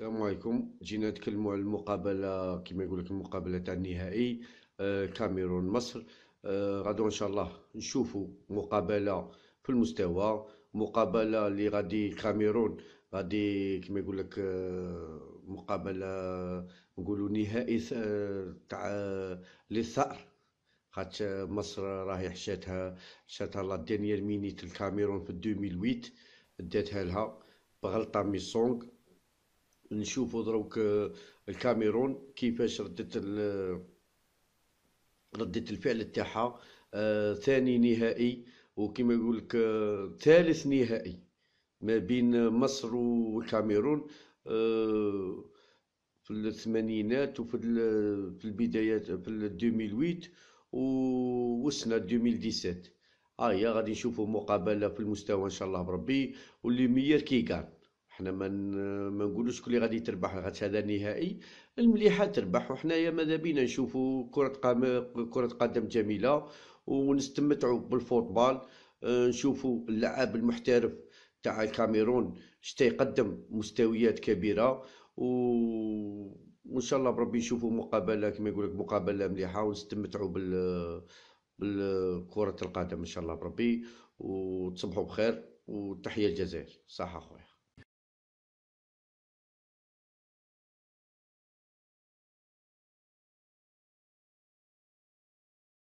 السلام عليكم جينا نتكلموا على المقابله كما يقول لك المقابله تاع النهائي آه، كاميرون مصر آه، غادي ان شاء الله نشوفوا مقابله في المستوى مقابله اللي غادي الكاميرون غادي كما يقول لك آه، مقابله نقولوا نهائي تاع للثأر خاطر مصر راهي حشاتها حشاتها لا دينيير مينيت الكاميرون في 2008 داتها لها بغلطه ميسونغ نشوفوا دروك آه، الكاميرون كيفاش ردت آه، ردت الفعل تاعها آه، ثاني نهائي وكما يقول لك ثالث نهائي ما بين مصر والكاميرون في الثمانينات وفي في البدايات في 2008 وسنة 2017 هي غادي نشوفوا مقابلة في المستوى ان شاء الله بربي واللي كي كان حنا ما ما نقولوش كلي غادي تربح غاتش هذا نهائي المليحه تربح وحنايا ماذا بينا نشوفوا كره قام كره قدم جميله ونستمتعوا بالفوتبال أه، نشوفوا اللعاب المحترف تاع الكاميرون شتا يقدم مستويات كبيره و وان شاء الله بربي نشوفوا مقابله كما يقول لك مقابله مليحه ونستمتعوا بال بالكره القدم ان شاء الله بربي وتصبحوا بخير وتحيه الجزائر صح اخويا